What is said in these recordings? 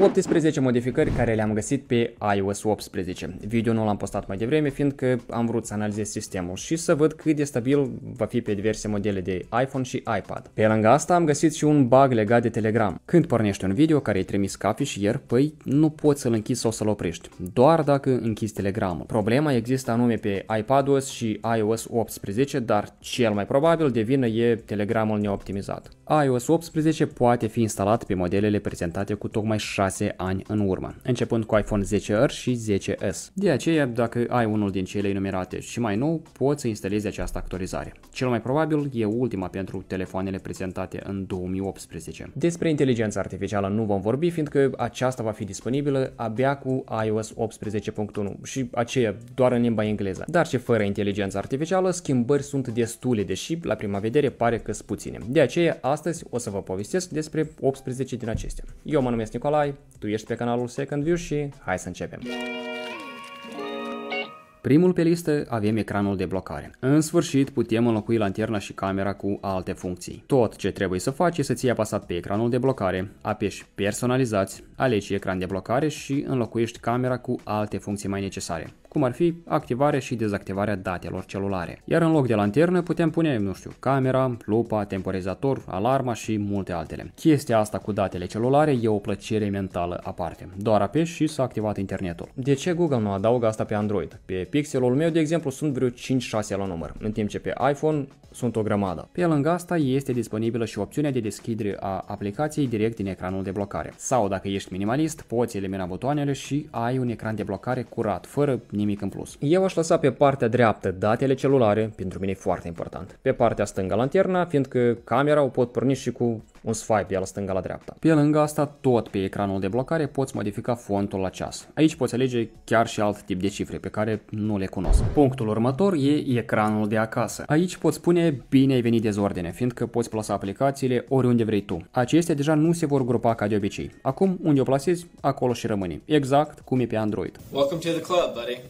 18 modificări care le-am găsit pe iOS 18. Video nu l-am postat mai devreme, fiindcă am vrut să analizez sistemul și să văd cât de stabil va fi pe diverse modele de iPhone și iPad. Pe lângă asta am găsit și un bug legat de Telegram. Când pornești un video care ai trimis ca fișier, păi nu poți să-l închizi sau să-l oprești, doar dacă închizi Telegramul. Problema există anume pe iPadOS și iOS 18, dar cel mai probabil de vină e Telegramul neoptimizat. iOS 18 poate fi instalat pe modelele prezentate cu tocmai 6 6 ani în urmă, începând cu iPhone 10R și 10S. De aceea, dacă ai unul din cele enumerate și mai nou, poți să instalezi această actualizare. Cel mai probabil e ultima pentru telefoanele prezentate în 2018. Despre inteligența artificială nu vom vorbi, fiindcă aceasta va fi disponibilă abia cu iOS 18.1 și aceea doar în limba engleză. Dar și fără inteligența artificială, schimbări sunt destule, deși la prima vedere pare că sunt puține. De aceea, astăzi o să vă povestesc despre 18 din acestea. Eu mă numesc Nicolae, tu ești pe canalul Second View și hai să începem! Primul pe listă avem ecranul de blocare. În sfârșit putem înlocui lanterna și camera cu alte funcții. Tot ce trebuie să faci este să ții apasat pe ecranul de blocare, apeși personalizați, alegi ecran de blocare și înlocuiești camera cu alte funcții mai necesare cum ar fi activarea și dezactivarea datelor celulare. Iar în loc de lanternă putem pune, nu știu, camera, lupa, temporizator, alarma și multe altele. Chestia asta cu datele celulare e o plăcere mentală aparte. Doar apeși și s-a activat internetul. De ce Google nu adaugă asta pe Android? Pe pixelul meu, de exemplu, sunt vreo 5-6 la număr, în timp ce pe iPhone sunt o grămadă. Pe lângă asta este disponibilă și opțiunea de deschidere a aplicației direct din ecranul de blocare. Sau dacă ești minimalist, poți elimina butoanele și ai un ecran de blocare curat, fără nimic nimic în plus. Eu aș lăsa pe partea dreaptă datele celulare, pentru mine e foarte important. Pe partea stângă lanterna, fiindcă camera o pot porni și cu un swipe de la stânga la dreapta. Pe lângă asta, tot pe ecranul de blocare poți modifica fontul la ceas. Aici poți alege chiar și alt tip de cifre pe care nu le cunosc. Punctul următor e ecranul de acasă. Aici poți spune bine ai venit dezordine, fiindcă poți plasa aplicațiile oriunde vrei tu. Acestea deja nu se vor grupa ca de obicei. Acum, unde o plasezi, acolo și rămâne. Exact cum e pe Android. Welcome to the club, buddy.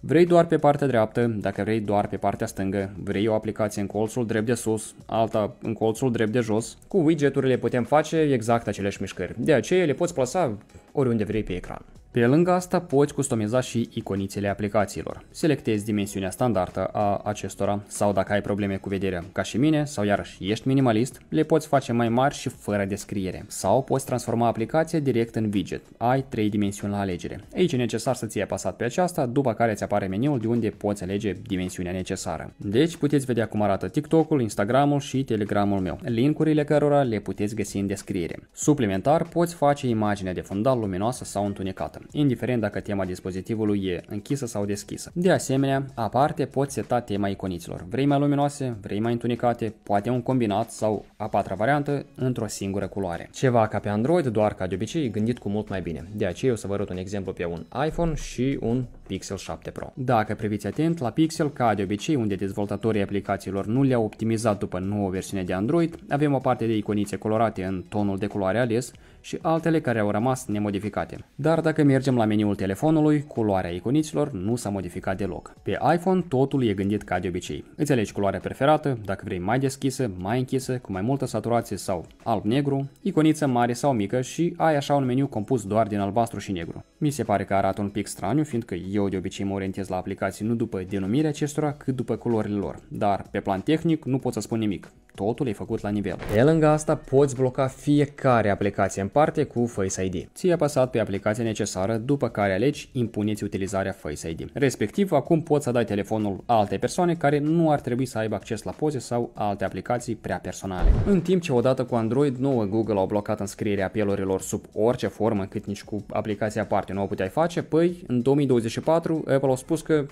Vrei doar pe partea dreaptă, dacă vrei doar pe partea stângă, vrei o aplicație în colțul drept de sus, alta în colțul drept de jos. Cu widgeturile putem face exact aceleași mișcări, de aceea le poți plasa oriunde vrei pe ecran. Pe lângă asta poți customiza și iconițele aplicațiilor. Selectezi dimensiunea standardă a acestora sau dacă ai probleme cu vederea ca și mine sau iarăși ești minimalist, le poți face mai mari și fără descriere. Sau poți transforma aplicația direct în widget. Ai 3 dimensiuni la alegere. Aici e necesar să ți-ai apasat pe aceasta, după care îți apare meniul de unde poți alege dimensiunea necesară. Deci puteți vedea cum arată TikTok-ul, Instagram-ul și Telegram-ul meu, linkurile cărora le puteți găsi în descriere. Suplimentar poți face imaginea de fundal luminoasă sau întunecată separată, indiferent dacă tema dispozitivului e închisă sau deschisă. De asemenea, aparte poți seta tema iconiților. Vrei mai luminoase, vrei mai întunecate, poate un combinat sau a patra variantă într-o singură culoare. Ceva ca pe Android, doar ca de obicei, gândit cu mult mai bine. De aceea o să vă arăt un exemplu pe un iPhone și un Pixel 7 Pro. Dacă priviți atent la Pixel, ca de obicei unde dezvoltatorii aplicațiilor nu le-au optimizat după nouă versiune de Android, avem o parte de iconițe colorate în tonul de culoare ales și altele care au rămas nemodificate. Dar dacă mergem la meniul telefonului, culoarea iconiților nu s-a modificat deloc. Pe iPhone totul e gândit ca de obicei. Îți alegi culoarea preferată, dacă vrei mai deschisă, mai închisă, cu mai multă saturație sau alb-negru, iconiță mare sau mică și ai așa un meniu compus doar din albastru și negru. Mi se pare că arată un pic straniu, fiindcă eu eu de obicei mă orientez la aplicații nu după denumirea acestora, cât după culorile lor, dar pe plan tehnic nu pot să spun nimic. Totul e făcut la nivel. Pe lângă asta poți bloca fiecare aplicație în parte cu Face ID. Ți-ai apăsat pe aplicația necesară, după care alegi impuneți utilizarea Face ID. Respectiv, acum poți să dai telefonul alte persoane care nu ar trebui să aibă acces la poze sau alte aplicații prea personale. În timp ce odată cu Android 9 Google au blocat înscrierea apelurilor sub orice formă, cât nici cu aplicația aparte nu o puteai face, păi în 2024 Apple a spus că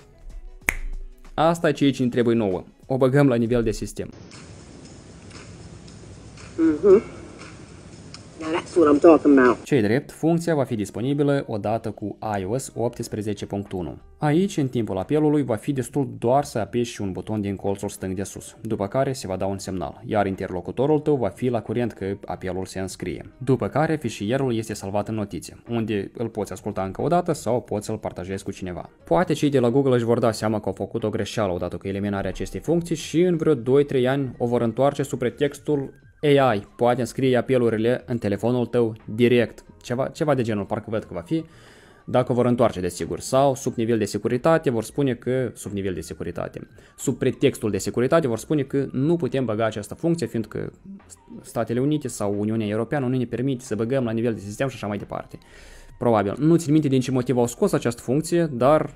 asta e ce aici ne trebuie nouă. O băgăm la nivel de sistem. Mhm. Ce drept, funcția va fi disponibilă odată cu iOS 18.1. Aici, în timpul apelului, va fi destul doar să apeși și un buton din colțul stâng de sus, după care se va da un semnal, iar interlocutorul tău va fi la curent că apelul se înscrie. După care, fișierul este salvat în notițe, unde îl poți asculta încă o dată sau poți să-l partajezi cu cineva. Poate cei de la Google își vor da seama că au făcut o greșeală odată cu eliminarea acestei funcții și în vreo 2-3 ani o vor întoarce sub pretextul AI poate înscrie apelurile în telefonul tău direct, ceva, ceva de genul, parcă văd că va fi, dacă vor întoarce desigur, sau sub nivel de securitate vor spune că, sub nivel de securitate, sub pretextul de securitate vor spune că nu putem băga această funcție, fiindcă Statele Unite sau Uniunea Europeană nu ne permite să băgăm la nivel de sistem și așa mai departe. Probabil. Nu țin minte din ce motiv au scos această funcție, dar uh,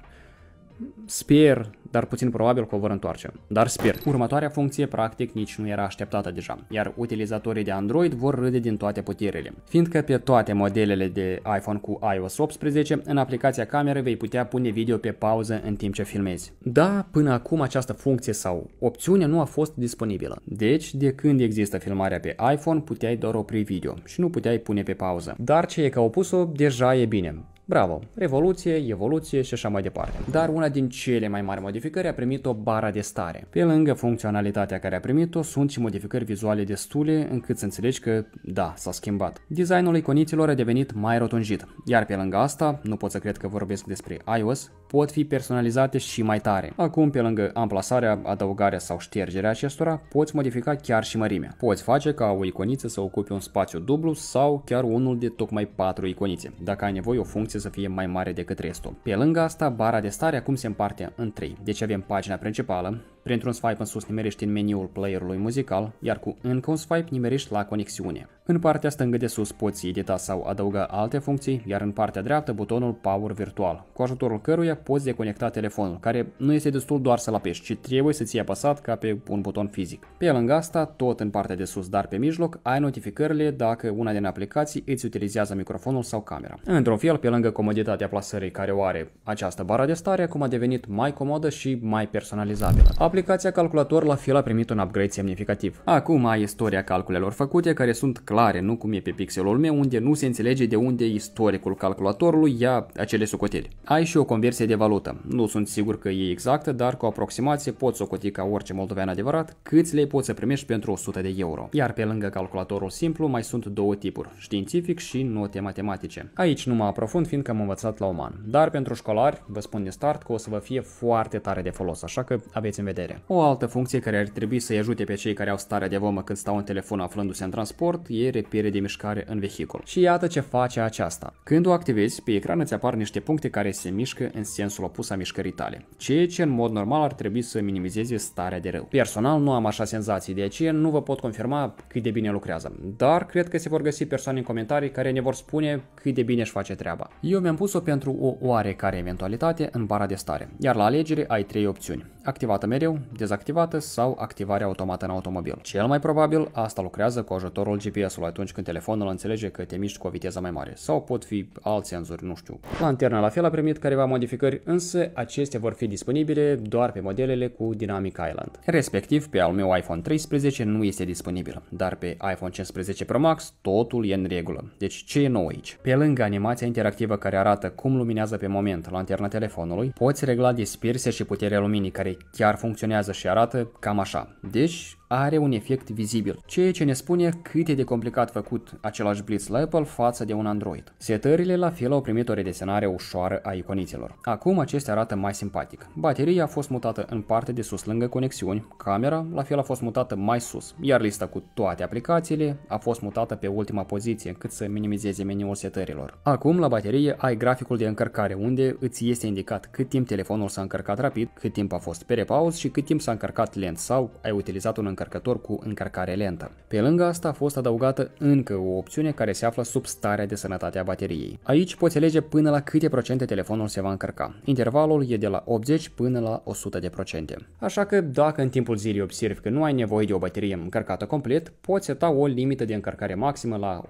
Sper, dar puțin probabil că o vor întoarce. Dar sper. Următoarea funcție practic nici nu era așteptată deja, iar utilizatorii de Android vor râde din toate puterile. Fiindcă pe toate modelele de iPhone cu iOS 18, în aplicația cameră vei putea pune video pe pauză în timp ce filmezi. Da, până acum această funcție sau opțiune nu a fost disponibilă. Deci, de când există filmarea pe iPhone, puteai doar opri video și nu puteai pune pe pauză. Dar ce e că au pus-o, deja e bine. Bravo, revoluție, evoluție și așa mai departe. Dar una din cele mai mari modificări a primit-o bara de stare. Pe lângă funcționalitatea care a primit-o, sunt și modificări vizuale destule încât să înțelegi că, da, s-a schimbat. Designul iconiților a devenit mai rotunjit, iar pe lângă asta, nu pot să cred că vorbesc despre iOS, pot fi personalizate și mai tare. Acum, pe lângă amplasarea, adăugarea sau ștergerea acestora, poți modifica chiar și mărimea. Poți face ca o iconiță să ocupe un spațiu dublu sau chiar unul de tocmai 4 iconițe, dacă ai nevoie o funcție să fie mai mare decât restul. Pe lângă asta, bara de stare acum se împarte în 3, deci avem pagina principală, Printr-un swipe în sus nimerești în meniul playerului muzical, iar cu încă un swipe nimerești la conexiune. În partea stângă de sus poți edita sau adăuga alte funcții, iar în partea dreaptă butonul Power Virtual, cu ajutorul căruia poți deconecta telefonul, care nu este destul doar să-l apeși, ci trebuie să ți apăsat ca pe un buton fizic. Pe lângă asta, tot în partea de sus, dar pe mijloc, ai notificările dacă una din aplicații îți utilizează microfonul sau camera. Într-un fel, pe lângă comoditatea plasării care o are această bară de stare, acum a devenit mai comodă și mai personalizabilă aplicația calculator la fel a primit un upgrade semnificativ. Acum ai istoria calculelor făcute, care sunt clare, nu cum e pe pixelul meu, unde nu se înțelege de unde istoricul calculatorului ia acele socoteli. Ai și o conversie de valută. Nu sunt sigur că e exactă, dar cu aproximație poți socoti ca orice moldovean adevărat câți lei poți să primești pentru 100 de euro. Iar pe lângă calculatorul simplu mai sunt două tipuri, științific și note matematice. Aici nu mă aprofund fiindcă am învățat la uman, dar pentru școlari vă spun de start că o să vă fie foarte tare de folos, așa că aveți în vedere vedere. O altă funcție care ar trebui să-i ajute pe cei care au starea de vomă când stau în telefon aflându-se în transport e repere de mișcare în vehicul. Și iată ce face aceasta. Când o activezi, pe ecran îți apar niște puncte care se mișcă în sensul opus a mișcării tale, ceea ce în mod normal ar trebui să minimizeze starea de rău. Personal nu am așa senzații, de aceea nu vă pot confirma cât de bine lucrează, dar cred că se vor găsi persoane în comentarii care ne vor spune cât de bine își face treaba. Eu mi-am pus-o pentru o oarecare eventualitate în bara de stare, iar la alegere ai trei opțiuni. Activată mereu greu, dezactivată sau activarea automată în automobil. Cel mai probabil, asta lucrează cu ajutorul GPS-ului atunci când telefonul înțelege că te miști cu o viteză mai mare sau pot fi alți senzori, nu știu. Lanterna la fel a primit careva modificări, însă acestea vor fi disponibile doar pe modelele cu Dynamic Island. Respectiv, pe al meu iPhone 13 nu este disponibil, dar pe iPhone 15 Pro Max totul e în regulă. Deci ce e nou aici? Pe lângă animația interactivă care arată cum luminează pe moment lanterna telefonului, poți regla dispersia și puterea luminii care chiar funcționează funcționează și arată cam așa. Deci, are un efect vizibil, ceea ce ne spune cât e de complicat făcut același blitz la Apple față de un Android. Setările la fel au primit o redesenare ușoară a iconițelor. Acum acestea arată mai simpatic. Bateria a fost mutată în parte de sus lângă conexiuni, camera la fel a fost mutată mai sus, iar lista cu toate aplicațiile a fost mutată pe ultima poziție încât să minimizeze meniul setărilor. Acum la baterie ai graficul de încărcare unde îți este indicat cât timp telefonul s-a încărcat rapid, cât timp a fost pe repaus și cât timp s-a încărcat lent sau ai utilizat un încărcător încărcător cu încărcare lentă. Pe lângă asta a fost adăugată încă o opțiune care se află sub starea de sănătate a bateriei. Aici poți alege până la câte procente telefonul se va încărca. Intervalul e de la 80 până la 100 de procente. Așa că dacă în timpul zilei observi că nu ai nevoie de o baterie încărcată complet, poți seta o limită de încărcare maximă la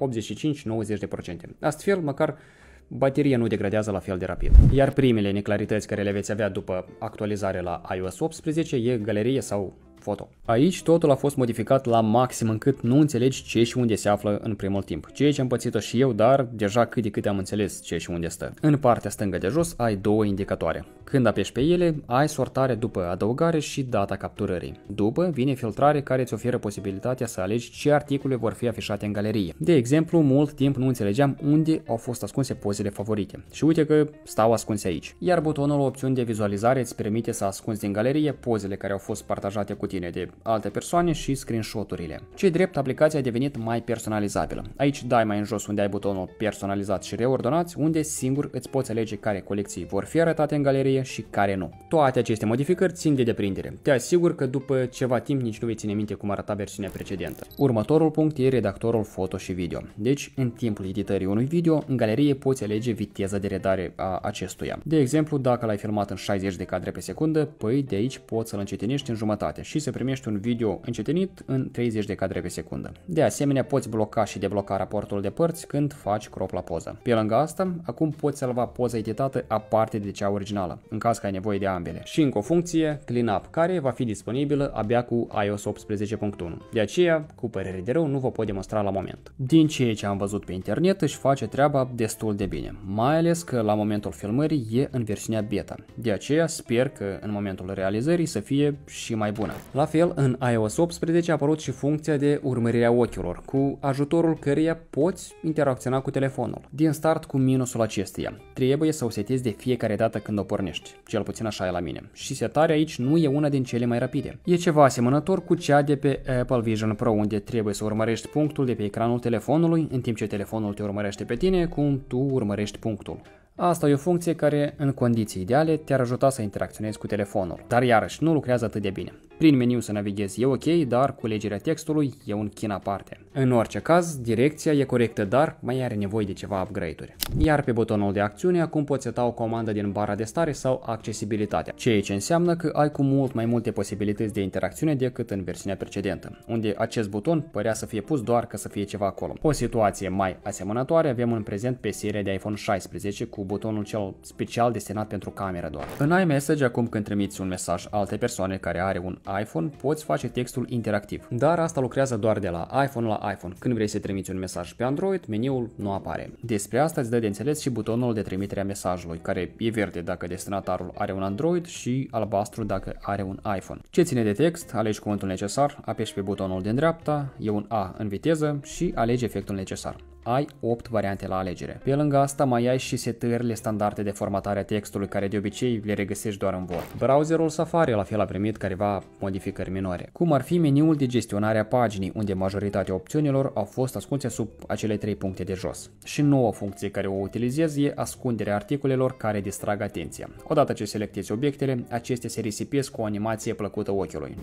85-90%. Astfel, măcar bateria nu degradează la fel de rapid. Iar primele neclarități care le veți avea după actualizare la iOS 18 e galerie sau foto. Aici totul a fost modificat la maxim încât nu înțelegi ce și unde se află în primul timp, ceea ce am pățit-o și eu, dar deja cât de cât am înțeles ce și unde stă. În partea stângă de jos ai două indicatoare. Când apeși pe ele, ai sortare după adăugare și data capturării. După vine filtrare care îți oferă posibilitatea să alegi ce articole vor fi afișate în galerie. De exemplu, mult timp nu înțelegeam unde au fost ascunse pozele favorite și uite că stau ascunse aici. Iar butonul opțiuni de vizualizare îți permite să ascunzi din galerie pozele care au fost partajate cu tine de alte persoane și screenshot-urile. Cei drept, aplicația a devenit mai personalizabilă. Aici dai mai în jos unde ai butonul personalizat și reordonați, unde singur îți poți alege care colecții vor fi arătate în galerie și care nu. Toate aceste modificări țin de deprindere. Te asigur că după ceva timp nici nu vei ține minte cum arăta versiunea precedentă. Următorul punct e redactorul foto și video. Deci, în timpul editării unui video, în galerie poți alege viteza de redare a acestuia. De exemplu, dacă l-ai filmat în 60 de cadre pe secundă, păi de aici poți să-l încetinești în jumătate și să primești un video încetinit în 30 de cadre pe secundă. De asemenea, poți bloca și debloca raportul de părți când faci crop la poză. Pe lângă asta, acum poți salva poza editată aparte de cea originală, în caz că ai nevoie de ambele. Și încă o funcție, CleanUp, care va fi disponibilă abia cu iOS 18.1. De aceea, cu părere de rău, nu vă pot demonstra la moment. Din ceea ce am văzut pe internet, își face treaba destul de bine, mai ales că la momentul filmării e în versiunea beta. De aceea, sper că în momentul realizării să fie și mai bună. La fel, în iOS 18 a apărut și funcția de urmărire a ochilor, cu ajutorul căreia poți interacționa cu telefonul. Din start cu minusul acesteia, trebuie să o setezi de fiecare dată când o pornești, cel puțin așa e la mine, și setarea aici nu e una din cele mai rapide. E ceva asemănător cu cea de pe Apple Vision Pro, unde trebuie să urmărești punctul de pe ecranul telefonului, în timp ce telefonul te urmărește pe tine, cum tu urmărești punctul. Asta e o funcție care, în condiții ideale, te-ar ajuta să interacționezi cu telefonul, dar iarăși nu lucrează atât de bine prin meniu să navighezi e ok, dar culegerea textului e un chin aparte. În orice caz, direcția e corectă, dar mai are nevoie de ceva upgrade-uri. Iar pe butonul de acțiune acum poți seta o comandă din bara de stare sau accesibilitatea, ceea ce înseamnă că ai cu mult mai multe posibilități de interacțiune decât în versiunea precedentă, unde acest buton părea să fie pus doar ca să fie ceva acolo. O situație mai asemănătoare avem în prezent pe seria de iPhone 16 cu butonul cel special destinat pentru cameră doar. În iMessage, acum când trimiți un mesaj alte persoane care are un iPhone poți face textul interactiv. Dar asta lucrează doar de la iPhone la iPhone. Când vrei să trimiți un mesaj pe Android, meniul nu apare. Despre asta îți dă de înțeles și butonul de trimitere a mesajului, care e verde dacă destinatarul are un Android și albastru dacă are un iPhone. Ce ține de text, alegi cuvântul necesar, apeși pe butonul din dreapta, e un A în viteză și alegi efectul necesar ai 8 variante la alegere. Pe lângă asta mai ai și setările standarde de formatare a textului care de obicei le regăsești doar în Word. Browserul Safari la fel a primit careva modificări minore, cum ar fi meniul de gestionare a paginii, unde majoritatea opțiunilor au fost ascunse sub acele trei puncte de jos. Și noua funcție care o utilizez e ascunderea articolelor care distrag atenția. Odată ce selectezi obiectele, acestea se risipesc cu o animație plăcută ochiului.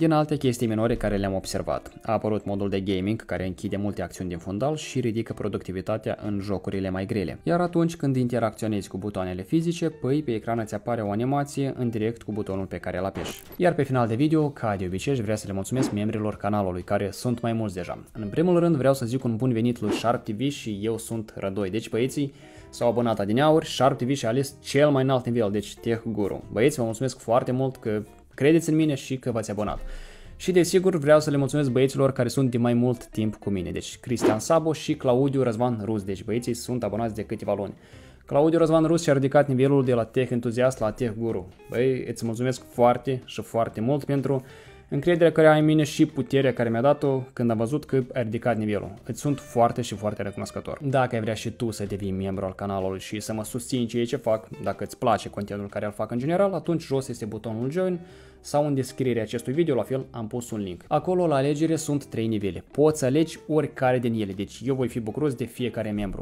din alte chestii minore care le-am observat. A apărut modul de gaming care închide multe acțiuni din fundal și ridică productivitatea în jocurile mai grele. Iar atunci când interacționezi cu butoanele fizice, păi pe ecran îți apare o animație în direct cu butonul pe care îl apeși. Iar pe final de video, ca de obicei, vreau să le mulțumesc membrilor canalului, care sunt mai mulți deja. În primul rând vreau să zic un bun venit lui Sharp TV și eu sunt Rădoi, deci băieții s-au abonat adineauri, Sharp TV și-a ales cel mai înalt nivel, deci Tech Guru. Băieți, vă mulțumesc foarte mult că credeți în mine și că v-ați abonat. Și desigur vreau să le mulțumesc băieților care sunt de mai mult timp cu mine, deci Cristian Sabo și Claudiu Răzvan Rus, deci băieții sunt abonați de câteva luni. Claudiu Răzvan Rus și-a ridicat nivelul de la Tech Entuziast la Tech Guru. Băi, îți mulțumesc foarte și foarte mult pentru Încrederea care ai în mine și puterea care mi-a dat-o când am văzut că ai ridicat nivelul. Îți sunt foarte și foarte recunoscător. Dacă ai vrea și tu să devii membru al canalului și să mă susții în ceea ce fac, dacă îți place contentul care îl fac în general, atunci jos este butonul Join sau în descrierea acestui video, la fel, am pus un link. Acolo, la alegere, sunt 3 nivele. Poți alegi oricare din ele, deci eu voi fi bucuros de fiecare membru.